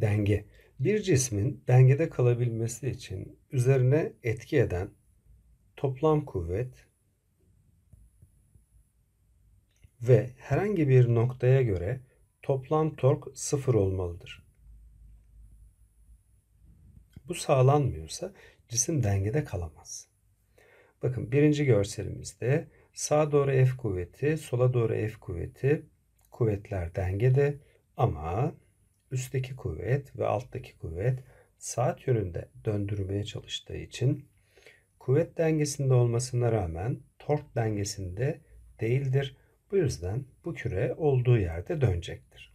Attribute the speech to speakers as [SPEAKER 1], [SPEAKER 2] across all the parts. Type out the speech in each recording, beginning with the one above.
[SPEAKER 1] Denge. Bir cismin dengede kalabilmesi için üzerine etki eden toplam kuvvet ve herhangi bir noktaya göre toplam tork sıfır olmalıdır. Bu sağlanmıyorsa cisim dengede kalamaz. Bakın birinci görselimizde sağa doğru F kuvveti, sola doğru F kuvveti, kuvvetler dengede ama üstteki kuvvet ve alttaki kuvvet saat yönünde döndürmeye çalıştığı için kuvvet dengesinde olmasına rağmen tork dengesinde değildir. Bu yüzden bu küre olduğu yerde dönecektir.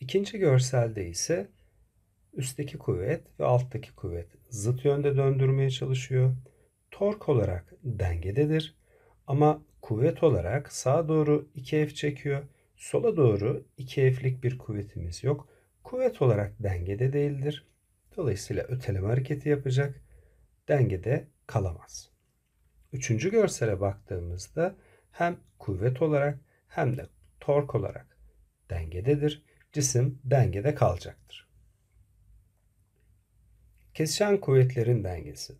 [SPEAKER 1] İkinci görselde ise üstteki kuvvet ve alttaki kuvvet zıt yönde döndürmeye çalışıyor. Tork olarak dengededir ama kuvvet olarak sağa doğru 2F çekiyor. Sola doğru 2F'lik bir kuvvetimiz yok kuvvet olarak dengede değildir. Dolayısıyla öteleme hareketi yapacak, dengede kalamaz. Üçüncü görsele baktığımızda hem kuvvet olarak hem de tork olarak dengededir. Cisim dengede kalacaktır. Kesişen kuvvetlerin dengesi.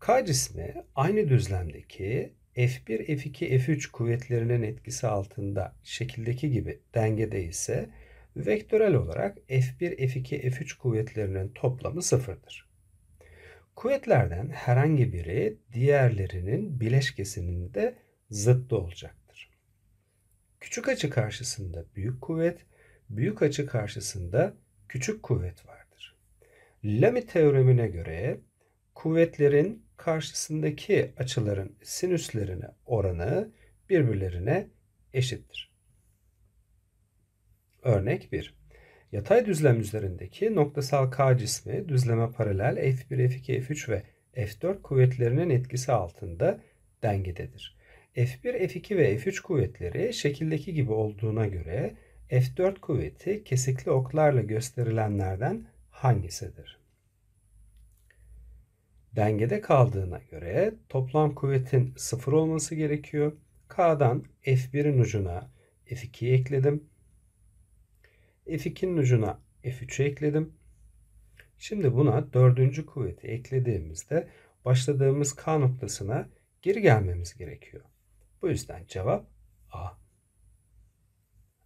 [SPEAKER 1] K cismi aynı düzlemdeki F1, F2, F3 kuvvetlerinin etkisi altında şekildeki gibi dengede ise Vektörel olarak F1, F2, F3 kuvvetlerinin toplamı sıfırdır. Kuvvetlerden herhangi biri diğerlerinin bileşkesinin de zıttı olacaktır. Küçük açı karşısında büyük kuvvet, büyük açı karşısında küçük kuvvet vardır. Lamy teoremine göre kuvvetlerin karşısındaki açıların sinüslerine oranı birbirlerine eşittir. Örnek 1. Yatay düzlem üzerindeki noktasal K cismi düzleme paralel F1, F2, F3 ve F4 kuvvetlerinin etkisi altında dengededir. F1, F2 ve F3 kuvvetleri şekildeki gibi olduğuna göre F4 kuvveti kesikli oklarla gösterilenlerden hangisidir? Dengede kaldığına göre toplam kuvvetin sıfır olması gerekiyor. K'dan F1'in ucuna F2'yi ekledim. F2'nin ucuna F3'ü ekledim. Şimdi buna dördüncü kuvveti eklediğimizde başladığımız K noktasına geri gelmemiz gerekiyor. Bu yüzden cevap A.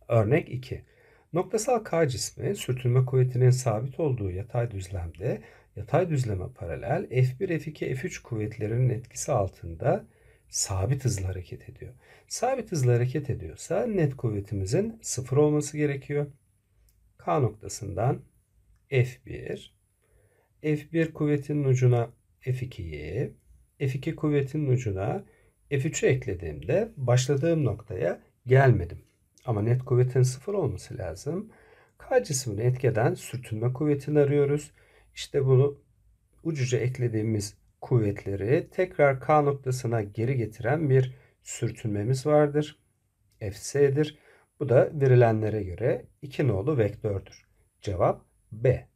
[SPEAKER 1] Örnek 2. Noktasal K cismi sürtünme kuvvetinin sabit olduğu yatay düzlemde yatay düzleme paralel F1, F2, F3 kuvvetlerinin etkisi altında sabit hızla hareket ediyor. Sabit hızla hareket ediyorsa net kuvvetimizin sıfır olması gerekiyor. K noktasından F1. F1 kuvvetinin ucuna F2'yi, F2 kuvvetinin ucuna F3'ü eklediğimde başladığım noktaya gelmedim. Ama net kuvvetin sıfır olması lazım. K cismini etkeden sürtünme kuvvetini arıyoruz. İşte bunu ucuca eklediğimiz kuvvetleri tekrar K noktasına geri getiren bir sürtünmemiz vardır. FS'dir. Bu da verilenlere göre iki nolu vektördür. Cevap B.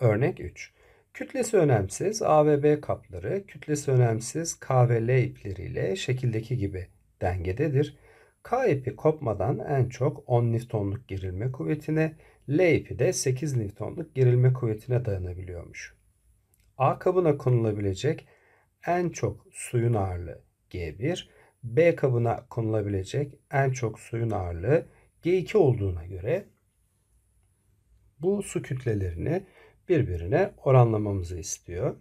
[SPEAKER 1] Örnek 3. Kütlesi önemsiz A ve B kapları kütlesi önemsiz K ve L ipleriyle şekildeki gibi dengededir. K ipi kopmadan en çok 10 Newton'luk gerilme kuvvetine, L ipi de 8 Newton'luk gerilme kuvvetine dayanabiliyormuş. A kabına konulabilecek en çok suyun ağırlığı G1, B kabına konulabilecek en çok suyun ağırlığı G2 olduğuna göre bu su kütlelerini birbirine oranlamamızı istiyor.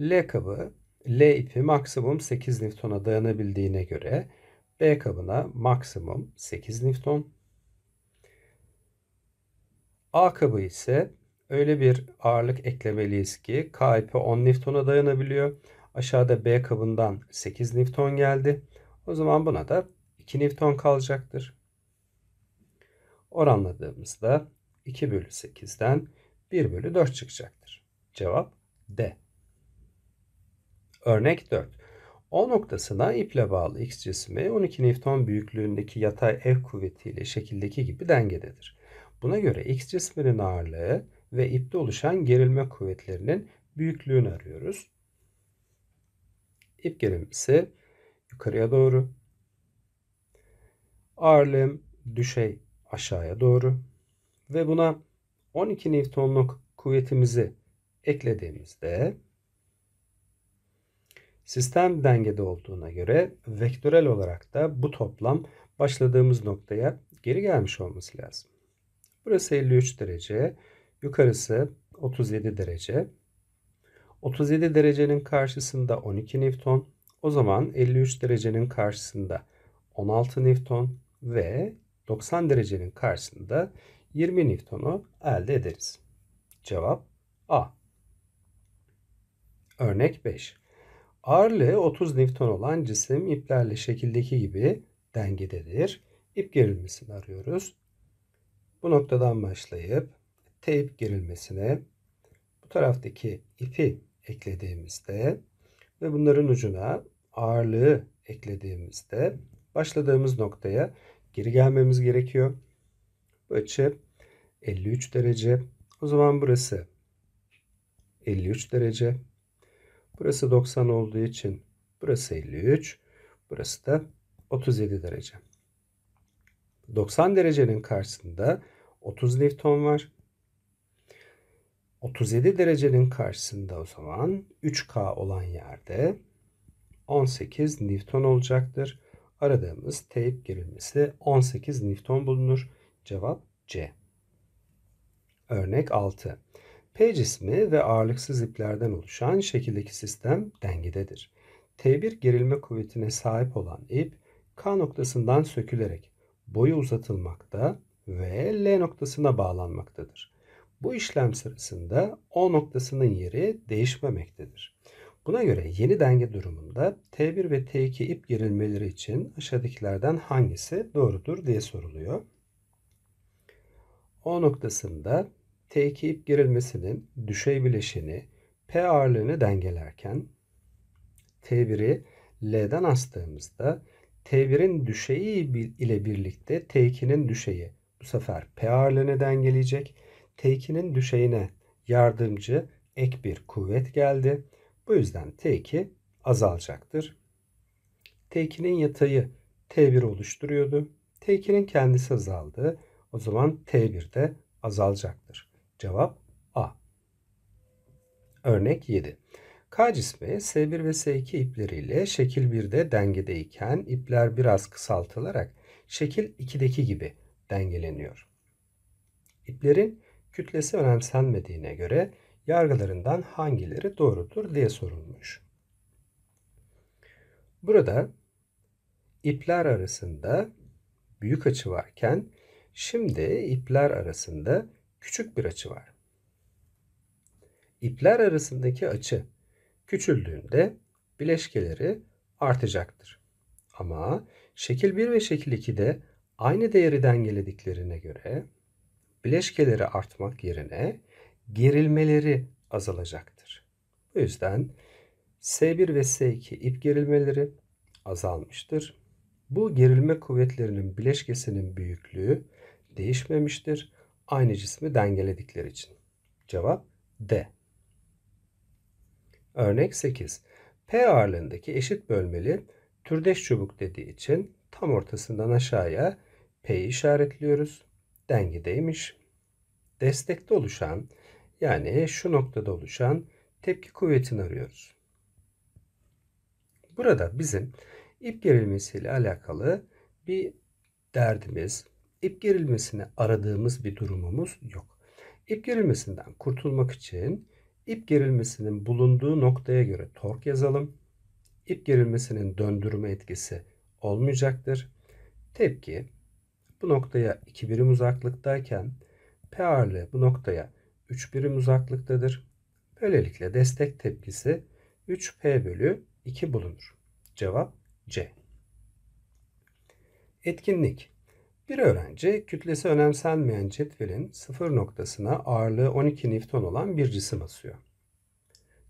[SPEAKER 1] L kabı, L ipi maksimum 8 Newton'a dayanabildiğine göre B kabına maksimum 8 Newton. A kabı ise öyle bir ağırlık eklemeliyiz ki K ipi 10 Newton'a dayanabiliyor. Aşağıda B kabından 8 Newton geldi. O zaman buna da 2 Newton kalacaktır. Oranladığımızda 2 bölü 8'den 1 bölü 4 çıkacaktır. Cevap D. Örnek 4. O noktasına iple bağlı X cismi 12 Newton büyüklüğündeki yatay F kuvvetiyle şekildeki gibi dengededir. Buna göre X cisminin ağırlığı ve ipte oluşan gerilme kuvvetlerinin büyüklüğünü arıyoruz. İp gelim ise yukarıya doğru. Ağırlığım düşey aşağıya doğru. Ve buna 12 Newton'luk kuvvetimizi eklediğimizde sistem dengede olduğuna göre vektörel olarak da bu toplam başladığımız noktaya geri gelmiş olması lazım. Burası 53 derece, yukarısı 37 derece. 37 derecenin karşısında 12 Newton, o zaman 53 derecenin karşısında 16 Newton ve 90 derecenin karşısında 20 Newton'u elde ederiz. Cevap A. Örnek 5. Ağırlığı 30 Newton olan cisim iplerle şekildeki gibi dengededir. İp gerilmesini arıyoruz. Bu noktadan başlayıp T ip gerilmesine bu taraftaki ipi eklediğimizde ve bunların ucuna ağırlığı eklediğimizde başladığımız noktaya geri gelmemiz gerekiyor. Bu açı 53 derece. O zaman burası 53 derece. Burası 90 olduğu için burası 53. Burası da 37 derece. 90 derecenin karşısında 30 Newton var. 37 derecenin karşısında o zaman 3K olan yerde 18 Newton olacaktır. Aradığımız teyp gerilmesi 18 Newton bulunur. Cevap C. Örnek 6. P cismi ve ağırlıksız iplerden oluşan şekildeki sistem dengededir. T1 gerilme kuvvetine sahip olan ip K noktasından sökülerek boyu uzatılmakta ve L noktasına bağlanmaktadır. Bu işlem sırasında O noktasının yeri değişmemektedir. Buna göre yeni denge durumunda T1 ve T2 ip gerilmeleri için aşağıdakilerden hangisi doğrudur diye soruluyor. O noktasında T2 ip gerilmesinin düşey bileşeni P ağırlığını dengelerken T1'i L'den astığımızda T1'in düşeyi ile birlikte T2'nin düşeyi bu sefer P ağırlığını dengeleyecek T2'nin düşeyine yardımcı ek bir kuvvet geldi. Bu yüzden T2 azalacaktır. T2'nin yatayı T1 oluşturuyordu. T2'nin kendisi azaldı. O zaman T1 de azalacaktır. Cevap A. Örnek 7. K cismi S1 ve S2 ipleriyle şekil 1'de dengedeyken ipler biraz kısaltılarak şekil 2'deki gibi dengeleniyor. İplerin kütlesi önemsenmediğine göre yargılarından hangileri doğrudur diye sorulmuş. Burada ipler arasında büyük açı varken şimdi ipler arasında küçük bir açı var. İpler arasındaki açı küçüldüğünde bileşkeleri artacaktır. Ama şekil 1 ve şekil 2'de aynı değeri dengelediklerine göre bileşkeleri artmak yerine gerilmeleri azalacaktır. Bu yüzden S1 ve S2 ip gerilmeleri azalmıştır. Bu gerilme kuvvetlerinin bileşkesinin büyüklüğü değişmemiştir. Aynı cismi dengeledikleri için. Cevap D. Örnek 8. P ağırlığındaki eşit bölmeli türdeş çubuk dediği için tam ortasından aşağıya P'yi işaretliyoruz. Dengedeymiş destekte oluşan yani şu noktada oluşan tepki kuvvetini arıyoruz. Burada bizim ip gerilmesiyle alakalı bir derdimiz, ip gerilmesini aradığımız bir durumumuz yok. İp gerilmesinden kurtulmak için ip gerilmesinin bulunduğu noktaya göre tork yazalım. İp gerilmesinin döndürme etkisi olmayacaktır. Tepki bu noktaya 2 birim uzaklıktayken P ağırlığı bu noktaya 3 birim uzaklıktadır. Böylelikle destek tepkisi 3P bölü 2 bulunur. Cevap C. Etkinlik bir öğrenci kütlesi önemsenmeyen cetvelin sıfır noktasına ağırlığı 12 Newton olan bir cisim asıyor.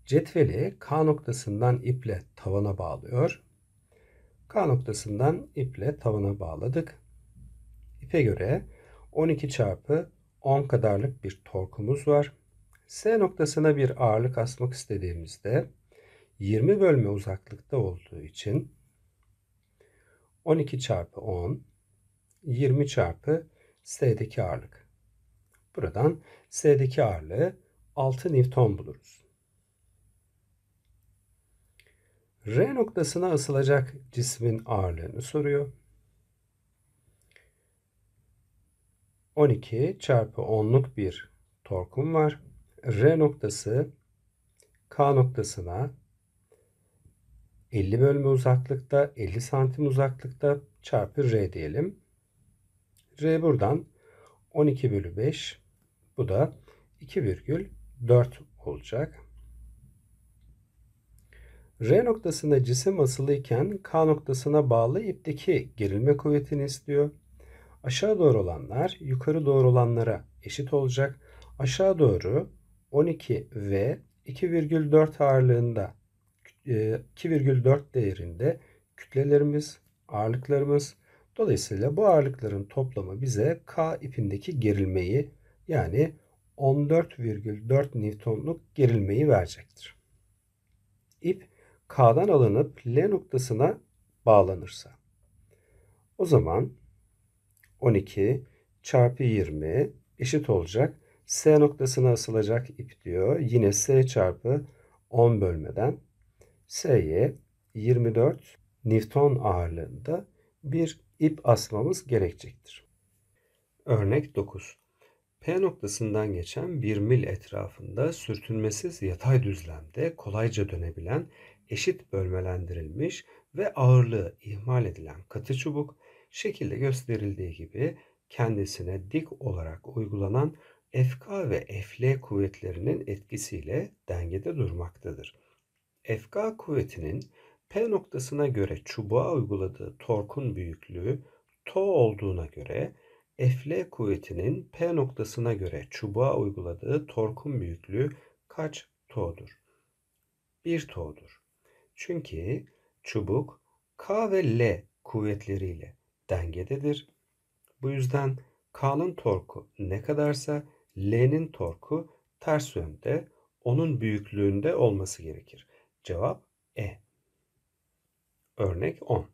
[SPEAKER 1] Cetveli K noktasından iple tavana bağlıyor. K noktasından iple tavana bağladık. İpe göre 12 çarpı 10 kadarlık bir torkumuz var. S noktasına bir ağırlık asmak istediğimizde 20 bölme uzaklıkta olduğu için 12 çarpı 10 20 çarpı S'deki ağırlık. Buradan S'deki ağırlığı 6 Newton buluruz. R noktasına asılacak cismin ağırlığını soruyor. 12 çarpı 10'luk bir torkum var. R noktası K noktasına 50 bölme uzaklıkta, 50 santim uzaklıkta çarpı R diyelim. R buradan 12 bölü 5. Bu da 2,4 olacak. R noktasında cisim asılıyken K noktasına bağlı ipteki gerilme kuvvetini istiyor. Aşağı doğru olanlar yukarı doğru olanlara eşit olacak. Aşağı doğru 12 ve 2,4 ağırlığında 2,4 e, değerinde kütlelerimiz, ağırlıklarımız dolayısıyla bu ağırlıkların toplamı bize K ipindeki gerilmeyi yani 14,4 Newton'luk gerilmeyi verecektir. İp K'dan alınıp L noktasına bağlanırsa o zaman 12 çarpı 20 eşit olacak. S noktasına asılacak ip diyor. Yine S çarpı 10 bölmeden S'ye 24 Newton ağırlığında bir ip asmamız gerekecektir. Örnek 9. P noktasından geçen bir mil etrafında sürtünmesiz yatay düzlemde kolayca dönebilen eşit bölmelendirilmiş ve ağırlığı ihmal edilen katı çubuk Şekilde gösterildiği gibi kendisine dik olarak uygulanan FK ve FL kuvvetlerinin etkisiyle dengede durmaktadır. FK kuvvetinin P noktasına göre çubuğa uyguladığı torkun büyüklüğü to olduğuna göre FL kuvvetinin P noktasına göre çubuğa uyguladığı torkun büyüklüğü kaç to'dur? 1 to'dur. Çünkü çubuk K ve L kuvvetleriyle dengededir. Bu yüzden K'nın torku ne kadarsa L'nin torku ters yönde onun büyüklüğünde olması gerekir. Cevap E. Örnek 10.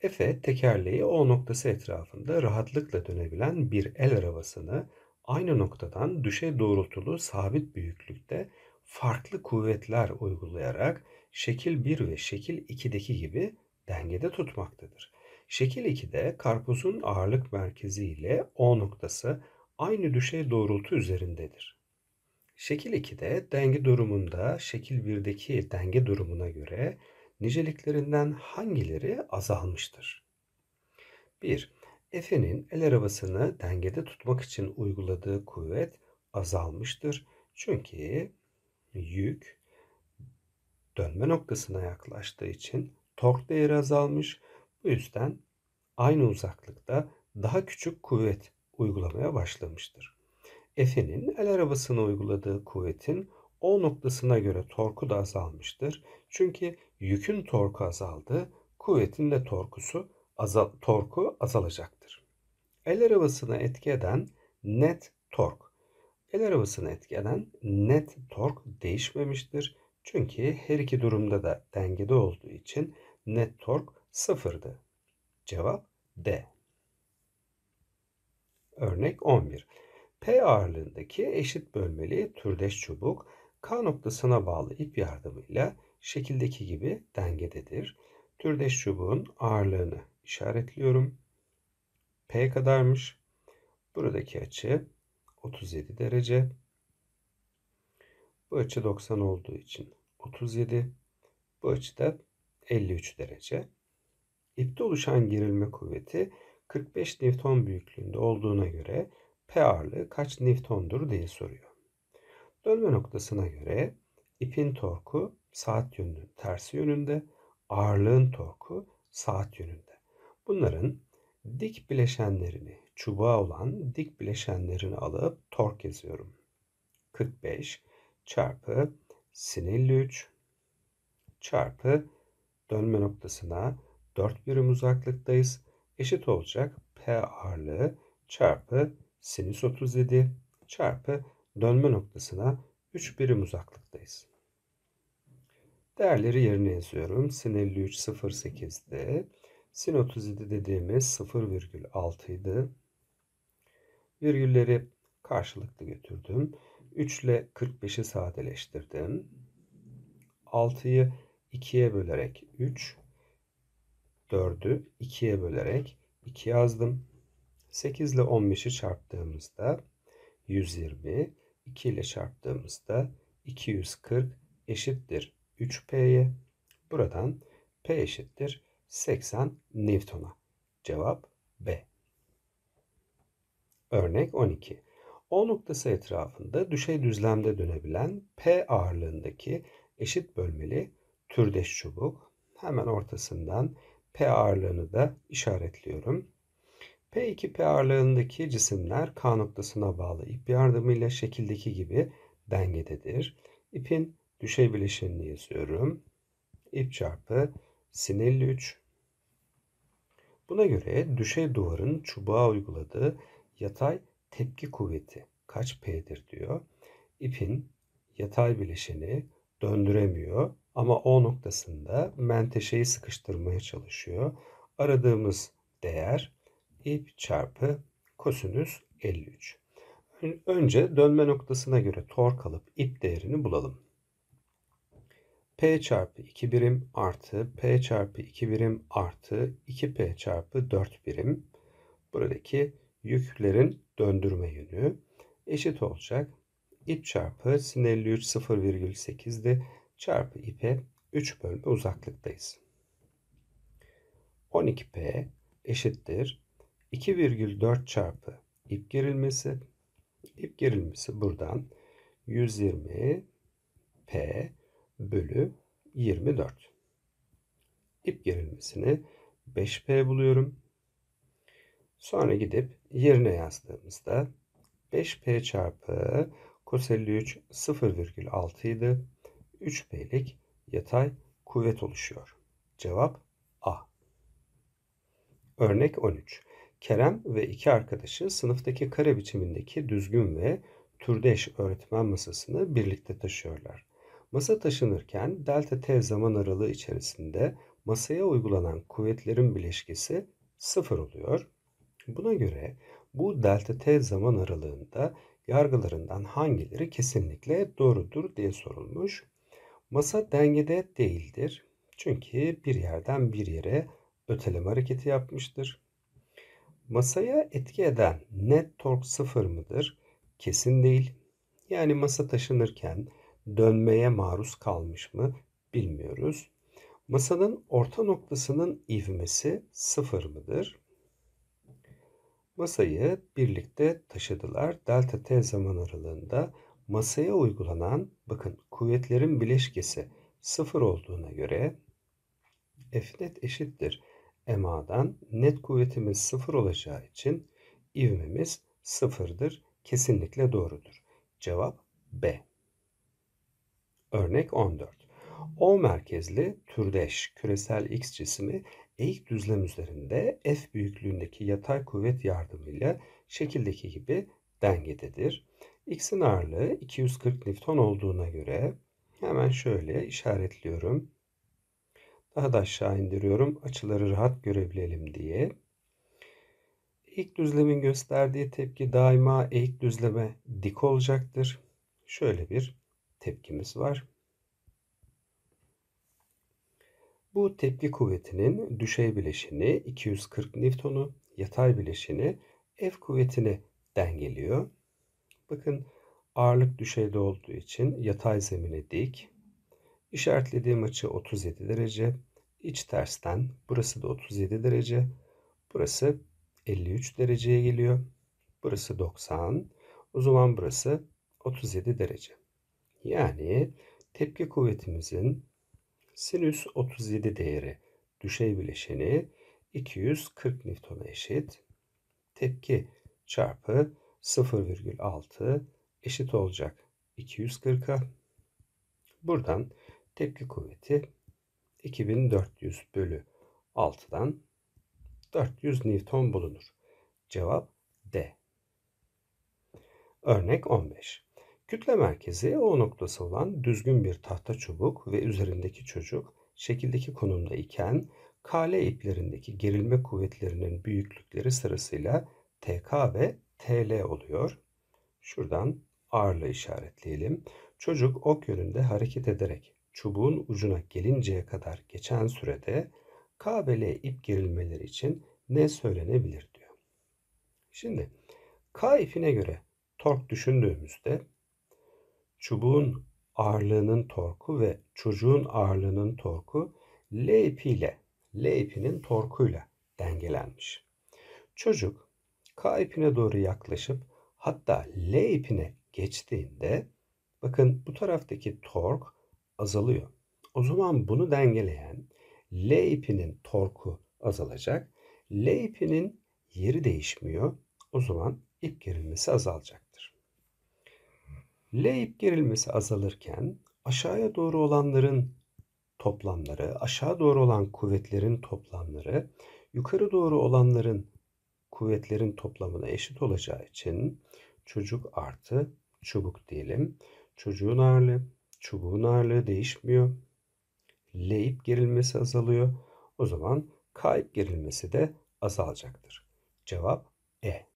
[SPEAKER 1] Efe tekerleği O noktası etrafında rahatlıkla dönebilen bir el arabasını aynı noktadan düşey doğrultulu sabit büyüklükte farklı kuvvetler uygulayarak şekil 1 ve şekil 2'deki gibi dengede tutmaktadır. Şekil 2'de karpuzun ağırlık merkezi ile O noktası aynı düşey doğrultu üzerindedir. Şekil 2'de denge durumunda şekil 1'deki denge durumuna göre niceliklerinden hangileri azalmıştır? 1. Efe'nin el arabasını dengede tutmak için uyguladığı kuvvet azalmıştır. Çünkü yük dönme noktasına yaklaştığı için tork değeri azalmış ve bu yüzden aynı uzaklıkta daha küçük kuvvet uygulamaya başlamıştır. Efe'nin el arabasına uyguladığı kuvvetin o noktasına göre torku da azalmıştır. Çünkü yükün torku azaldı, kuvvetin de torkusu azal, torku azalacaktır. El arabasına etki eden net tork. El arabasına etki eden net tork değişmemiştir. Çünkü her iki durumda da dengede olduğu için net tork sıfırdı. Cevap D. Örnek 11. P ağırlığındaki eşit bölmeli türdeş çubuk K noktasına bağlı ip yardımıyla şekildeki gibi dengededir. Türdeş çubuğun ağırlığını işaretliyorum. P kadarmış. Buradaki açı 37 derece. Bu açı 90 olduğu için 37. Bu açı da 53 derece. İpte oluşan gerilme kuvveti 45 Newton büyüklüğünde olduğuna göre P ağırlığı kaç Newton'dur diye soruyor. Dönme noktasına göre ipin torku saat yönünün tersi yönünde, ağırlığın torku saat yönünde. Bunların dik bileşenlerini, çubuğa olan dik bileşenlerini alıp tork yazıyorum. 45 çarpı sinirli 3 çarpı dönme noktasına 4 birim uzaklıktayız. Eşit olacak P ağırlığı çarpı sinüs 37 çarpı dönme noktasına 3 birim uzaklıktayız. Değerleri yerine yazıyorum. Sin 53 0.8'di. Sin 37 dediğimiz 0,6 idi. Virgülleri karşılıklı götürdüm. 3 ile 45'i sadeleştirdim. 6'yı 2'ye bölerek 3, 4'ü 2'ye bölerek 2 yazdım. 8 ile 15'i çarptığımızda 120, 2 ile çarptığımızda 240 eşittir 3P'ye. Buradan P eşittir 80 Newton'a. Cevap B. Örnek 12. O noktası etrafında düşey düzlemde dönebilen P ağırlığındaki eşit bölmeli türdeş çubuk hemen ortasından P ağırlığını da işaretliyorum. P2P ağırlığındaki cisimler K noktasına bağlı ip yardımıyla şekildeki gibi dengededir. İpin düşey bileşenini yazıyorum. İp çarpı sin 53. Buna göre düşey duvarın çubuğa uyguladığı yatay tepki kuvveti kaç P'dir diyor. İpin yatay bileşeni döndüremiyor. Ama O noktasında menteşeyi sıkıştırmaya çalışıyor. Aradığımız değer ip çarpı kosinüs 53. Önce dönme noktasına göre tork alıp ip değerini bulalım. P çarpı 2 birim artı P çarpı 2 birim artı 2P çarpı 4 birim. Buradaki yüklerin döndürme yönü eşit olacak. İp çarpı sin 53 0,8'di çarpı ipe 3 bölme uzaklıktayız. 12P eşittir 2,4 çarpı ip gerilmesi. İp gerilmesi buradan 120 P bölü 24. İp gerilmesini 5P buluyorum. Sonra gidip yerine yazdığımızda 5P çarpı kos 53 0,6 idi. 3P'lik yatay kuvvet oluşuyor. Cevap A. Örnek 13. Kerem ve iki arkadaşı sınıftaki kare biçimindeki düzgün ve türdeş öğretmen masasını birlikte taşıyorlar. Masa taşınırken delta t zaman aralığı içerisinde masaya uygulanan kuvvetlerin bileşkesi sıfır oluyor. Buna göre bu delta t zaman aralığında yargılarından hangileri kesinlikle doğrudur diye sorulmuş. Masa dengede değildir. Çünkü bir yerden bir yere öteleme hareketi yapmıştır. Masaya etki eden net tork sıfır mıdır? Kesin değil. Yani masa taşınırken dönmeye maruz kalmış mı bilmiyoruz. Masanın orta noktasının ivmesi sıfır mıdır? Masayı birlikte taşıdılar. Delta T zaman aralığında masaya uygulanan bakın kuvvetlerin bileşkesi sıfır olduğuna göre F net eşittir. MA'dan net kuvvetimiz sıfır olacağı için ivmemiz sıfırdır. Kesinlikle doğrudur. Cevap B. Örnek 14. O merkezli türdeş küresel X cisimi eğik düzlem üzerinde F büyüklüğündeki yatay kuvvet yardımıyla şekildeki gibi dengededir. X'in ağırlığı 240 Newton olduğuna göre hemen şöyle işaretliyorum. Daha da aşağı indiriyorum açıları rahat görebilelim diye. İlk düzlemin gösterdiği tepki daima eğik düzleme dik olacaktır. Şöyle bir tepkimiz var. Bu tepki kuvvetinin düşey bileşini 240 Newton'u, yatay bileşini F kuvvetini dengeliyor. Bakın ağırlık düşeyde olduğu için yatay zemine dik. İşaretlediğim açı 37 derece. İç tersten burası da 37 derece. Burası 53 dereceye geliyor. Burası 90. O zaman burası 37 derece. Yani tepki kuvvetimizin sinüs 37 değeri düşey bileşeni 240 Newton'a eşit. Tepki çarpı 0,6 eşit olacak 240'a. Buradan tepki kuvveti 2400 bölü 6'dan 400 Newton bulunur. Cevap D. Örnek 15. Kütle merkezi O noktası olan düzgün bir tahta çubuk ve üzerindeki çocuk şekildeki konumda iken KL iplerindeki gerilme kuvvetlerinin büyüklükleri sırasıyla TK ve TL oluyor. Şuradan ağırlığı işaretleyelim. Çocuk ok yönünde hareket ederek çubuğun ucuna gelinceye kadar geçen sürede KBL ip gerilmeleri için ne söylenebilir diyor. Şimdi K ipine göre tork düşündüğümüzde çubuğun ağırlığının torku ve çocuğun ağırlığının torku L ipiyle, L ipinin torkuyla dengelenmiş. Çocuk K ipine doğru yaklaşıp hatta L ipine geçtiğinde bakın bu taraftaki tork azalıyor. O zaman bunu dengeleyen L ipinin torku azalacak. L ipinin yeri değişmiyor. O zaman ip gerilmesi azalacaktır. L ip gerilmesi azalırken aşağıya doğru olanların toplamları, aşağı doğru olan kuvvetlerin toplamları, yukarı doğru olanların kuvvetlerin toplamına eşit olacağı için çocuk artı çubuk diyelim. Çocuğun ağırlığı, çubuğun ağırlığı değişmiyor. Leyip gerilmesi azalıyor. O zaman kayıp gerilmesi de azalacaktır. Cevap E.